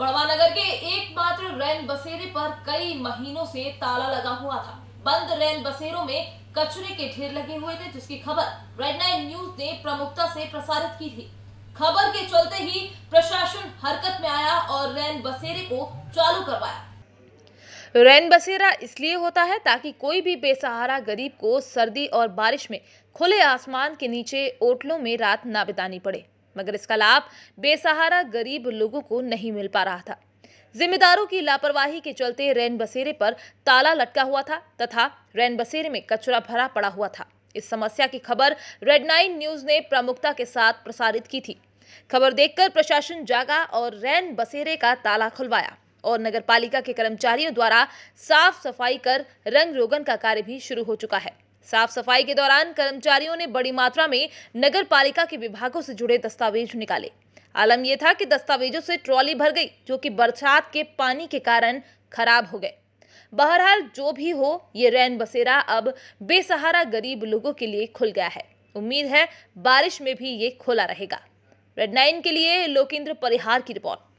बड़वा नगर के एकमात्र रैन बसेरे पर कई महीनों से ताला लगा हुआ था बंद रैन बसेरों में कचरे के ढेर लगे हुए थे जिसकी खबर रेड नाइन न्यूज ने प्रमुखता से प्रसारित की थी खबर के चलते ही प्रशासन हरकत में आया और रैन बसेरे को चालू करवाया रैन बसेरा इसलिए होता है ताकि कोई भी बेसहारा गरीब को सर्दी और बारिश में खुले आसमान के नीचे ओटलों में रात ना बितानी पड़े मगर इसका लाभ बेसहारा गरीब लोगों को नहीं मिल पा रहा था जिम्मेदारों की लापरवाही के चलते रैन बसेरे पर ताला लटका हुआ था तथा रैन बसेरे में कचरा भरा पड़ा हुआ था इस समस्या की खबर रेड नाइन न्यूज ने प्रमुखता के साथ प्रसारित की थी खबर देखकर प्रशासन जागा और रैन बसेरे का ताला खुलवाया और नगर पालिका के कर्मचारियों द्वारा साफ सफाई कर रंग रोगन का कार्य भी शुरू हो चुका है साफ सफाई के दौरान कर्मचारियों ने बड़ी मात्रा में नगर पालिका के विभागों से जुड़े दस्तावेज निकाले आलम यह था कि दस्तावेजों से ट्रॉली भर गई जो कि बरसात के पानी के कारण खराब हो गए बहरहाल जो भी हो ये रैन बसेरा अब बेसहारा गरीब लोगों के लिए खुल गया है उम्मीद है बारिश में भी ये खुला रहेगा रेड नाइन के लिए लोकेंद्र परिहार की रिपोर्ट